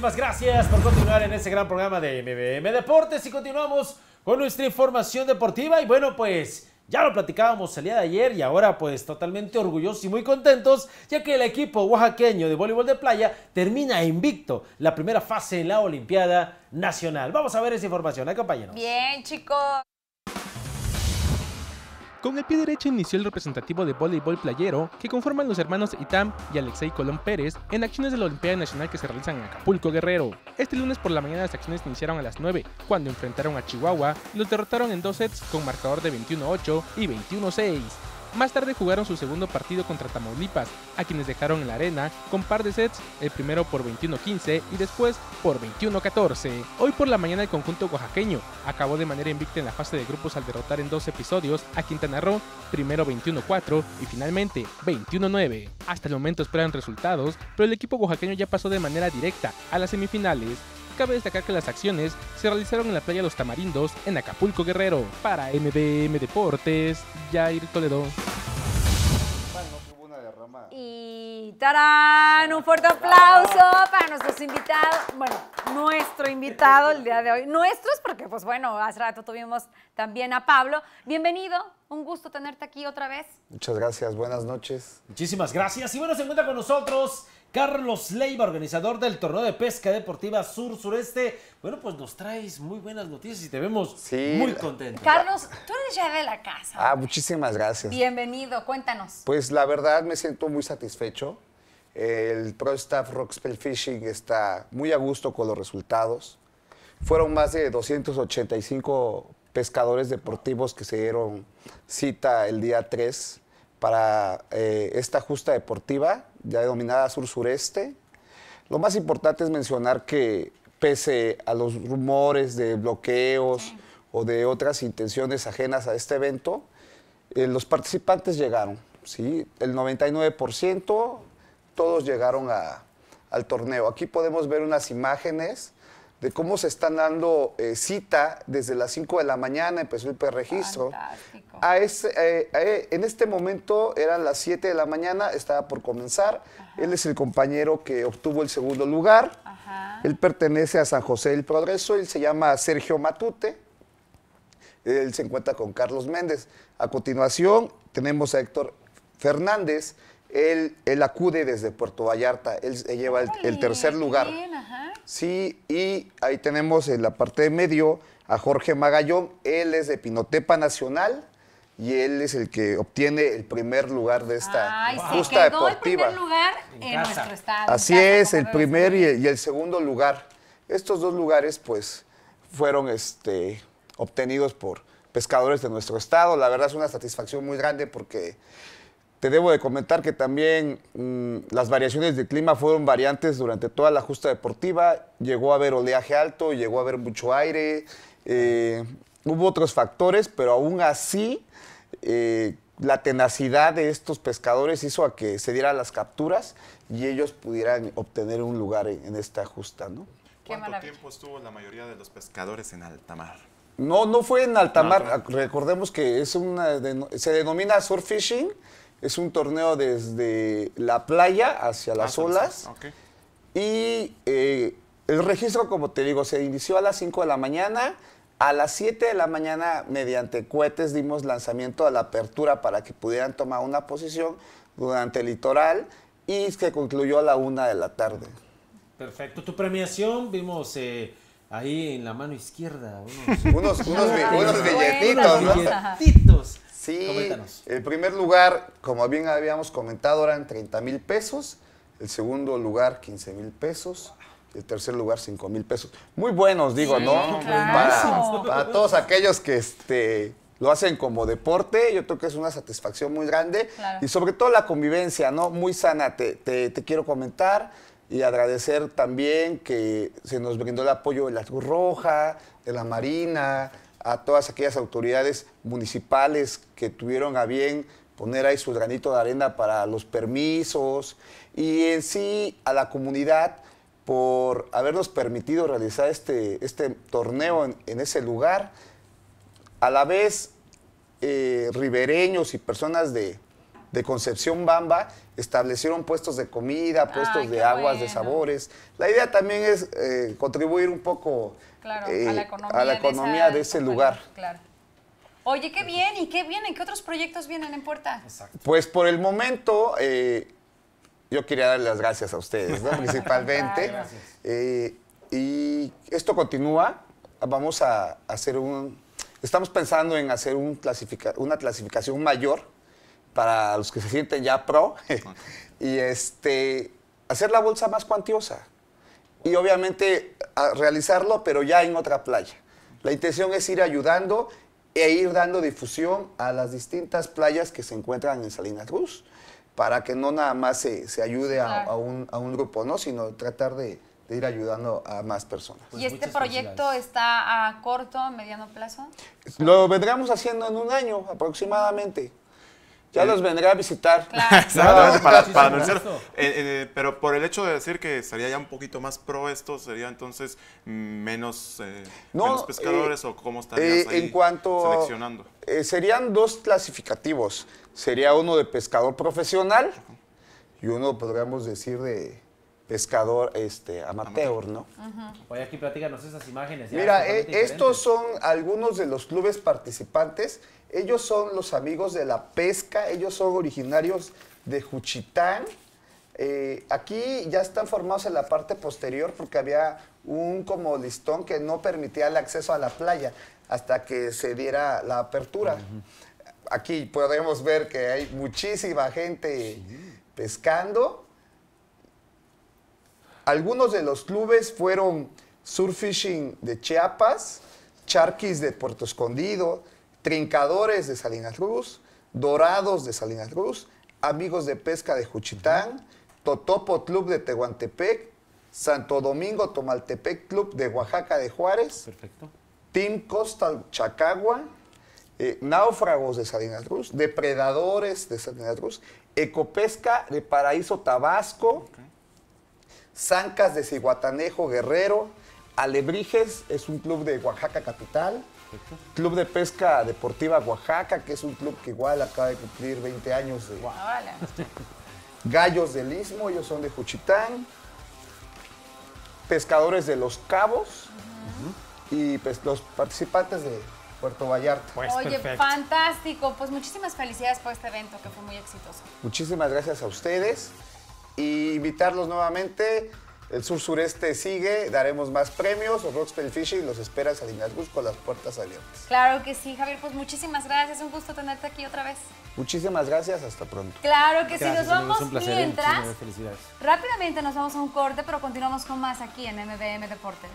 muchísimas gracias por continuar en este gran programa de MBM Deportes y continuamos con nuestra información deportiva y bueno, pues ya lo platicábamos el día de ayer y ahora pues totalmente orgullosos y muy contentos ya que el equipo oaxaqueño de voleibol de playa termina invicto la primera fase de la Olimpiada Nacional. Vamos a ver esa información, acompáñenos. Bien chicos. Con el pie derecho inició el representativo de voleibol playero que conforman los hermanos Itam y Alexei Colón Pérez en acciones de la Olimpiada Nacional que se realizan en Acapulco Guerrero. Este lunes por la mañana las acciones iniciaron a las 9, cuando enfrentaron a Chihuahua los derrotaron en dos sets con marcador de 21-8 y 21-6. Más tarde jugaron su segundo partido contra Tamaulipas, a quienes dejaron en la arena con par de sets, el primero por 21-15 y después por 21-14. Hoy por la mañana el conjunto oaxaqueño acabó de manera invicta en la fase de grupos al derrotar en dos episodios a Quintana Roo, primero 21-4 y finalmente 21-9. Hasta el momento esperan resultados, pero el equipo oaxaqueño ya pasó de manera directa a las semifinales. Cabe destacar que las acciones se realizaron en la playa Los Tamarindos, en Acapulco Guerrero. Para MDM Deportes, Jair Toledo. Y tarán, un fuerte aplauso para nuestros invitados. Bueno, nuestro invitado el día de hoy. Nuestros, porque pues bueno, hace rato tuvimos también a Pablo. Bienvenido, un gusto tenerte aquí otra vez. Muchas gracias, buenas noches. Muchísimas gracias. Y bueno, se encuentra con nosotros Carlos Leiva, organizador del torneo de pesca deportiva sur-sureste. Bueno, pues nos traes muy buenas noticias y te vemos muy contento. Carlos, tú eres ya de la casa. Ah, muchísimas gracias. Bienvenido, cuéntanos. Pues la verdad me siento muy satisfecho. El Pro Staff Rockspell Fishing está muy a gusto con los resultados. Fueron más de 285 pescadores deportivos que se dieron cita el día 3 para eh, esta justa deportiva ya denominada sur-sureste. Lo más importante es mencionar que pese a los rumores de bloqueos o de otras intenciones ajenas a este evento, eh, los participantes llegaron, ¿sí? El 99% todos llegaron al torneo. Aquí podemos ver unas imágenes de cómo se están dando eh, cita desde las 5 de la mañana, empezó el preregistro. A ese, eh, e, en este momento eran las 7 de la mañana, estaba por comenzar. Él es el compañero que obtuvo el segundo lugar. Él pertenece a San José del Progreso, él se llama Sergio Matute. Él se encuentra con Carlos Méndez. A continuación tenemos a Héctor Fernández, él, acude desde Puerto Vallarta, él lleva el, tercer lugar. Sí, y ahí tenemos en la parte de medio a Jorge Magallón, él es de Pinotepa Nacional y él es el que obtiene el primer lugar de esta justa deportiva. El primer lugar en, nuestro estado. Así es, el primer y el, segundo lugar. Estos dos lugares, pues, fueron este, obtenidos por pescadores de nuestro estado. La verdad es una satisfacción muy grande porque te debo de comentar que también mm, las variaciones de clima fueron variantes durante toda la justa deportiva. Llegó a haber oleaje alto, llegó a haber mucho aire, eh, hubo otros factores, pero aún así eh, la tenacidad de estos pescadores hizo a que se dieran las capturas y ellos pudieran obtener un lugar en, esta justa. ¿no? ¿Cuánto tiempo estuvo la mayoría de los pescadores en alta mar? No, no fue en alta mar. Recordemos que es una se denomina surf fishing, es un torneo desde la playa hacia ah, las olas. Y eh, el registro, como te digo, se inició a las 5 de la mañana. A las 7 de la mañana, mediante cohetes, dimos lanzamiento a la apertura para que pudieran tomar una posición durante el litoral y que concluyó a la 1 de la tarde. Perfecto. Tu premiación, vimos... Eh, ahí en la mano izquierda. Unos, unos billetitos, ¿no? Sí, Coméntanos. el primer lugar, como bien habíamos comentado, eran 30 mil pesos. El segundo lugar, 15 mil pesos. El tercer lugar, 5 mil pesos. Muy buenos, digo, ¿no? Para, todos aquellos que este, lo hacen como deporte, yo creo que es una satisfacción muy grande. Y sobre todo la convivencia, ¿no? Muy sana, te quiero comentar y agradecer también que se nos brindó el apoyo de la Cruz Roja, de la Marina, a todas aquellas autoridades municipales que tuvieron a bien poner ahí su granito de arena para los permisos y en sí a la comunidad por habernos permitido realizar este, este torneo en, ese lugar. A la vez, eh, ribereños y personas de, de Concepción Bamba establecieron puestos de comida, puestos de aguas, de sabores. La idea también es eh, contribuir un poco eh, a la economía, de, ese lugar. Claro. Oye, qué bien, y qué vienen, qué otros proyectos vienen en puerta. Pues por el momento, eh, yo quería dar las gracias a ustedes, ¿no? principalmente. y esto continúa. Vamos a hacer un. Estamos pensando en hacer un una clasificación mayor para los que se sienten ya pro, y este, hacer la bolsa más cuantiosa. Y obviamente realizarlo, pero ya en otra playa. La intención es ir ayudando e ir dando difusión a las distintas playas que se encuentran en Salinas Cruz, para que no nada más se, se ayude a, un, a, un, grupo, ¿no? sino tratar de, ir ayudando a más personas. ¿Y pues este proyecto está a corto, mediano plazo? Lo vendremos haciendo en un año aproximadamente. Ya los vendré a visitar. Exactamente, para, anunciar. Eh, eh, eh, pero por el hecho de decir que sería ya un poquito más pro esto, sería entonces menos, pescadores o cómo estarías ahí en cuanto, seleccionando. serían dos clasificativos. Sería uno de pescador profesional y uno, podríamos decir, de pescador este, amateur, ¿no? aquí platícanos esas imágenes. Mira, eh, estos son algunos de los clubes participantes. Ellos son los amigos de la pesca, ellos son originarios de Juchitán. Eh, aquí ya están formados en la parte posterior porque había un como listón que no permitía el acceso a la playa hasta que se diera la apertura. Aquí podemos ver que hay muchísima gente pescando algunos de los clubes fueron Surfishing de Chiapas, Charquis de Puerto Escondido, Trincadores de Salinas Cruz, Dorados de Salinas Cruz, Amigos de Pesca de Juchitán, Totopo Club de Tehuantepec, Santo Domingo Tomaltepec Club de Oaxaca de Juárez, Team Costa Chacagua, eh, Náufragos de Salinas Cruz, Depredadores de Salinas Cruz, Ecopesca de Paraíso Tabasco, Zancas de Ciguatanejo, Guerrero, Alebrijes, es un club de Oaxaca Capital, Club de Pesca Deportiva Oaxaca, que es un club que igual acaba de cumplir 20 años de... Gallos del Istmo, ellos son de Juchitán, Pescadores de Los Cabos y pues, los participantes de Puerto Vallarta. Pues, Oye, fantástico. Pues muchísimas felicidades por este evento que fue muy exitoso. Muchísimas gracias a ustedes y invitarlos nuevamente. El sur sureste sigue, daremos más premios. O Fishing los espera en Salinas con las puertas abiertas. Claro que sí, Javier. Pues muchísimas gracias. Un gusto tenerte aquí otra vez. Muchísimas gracias. Hasta pronto. Claro que sí. Nos vamos mientras. Felicidades. Rápidamente nos vamos a un corte, pero continuamos con más aquí en MBM Deportes.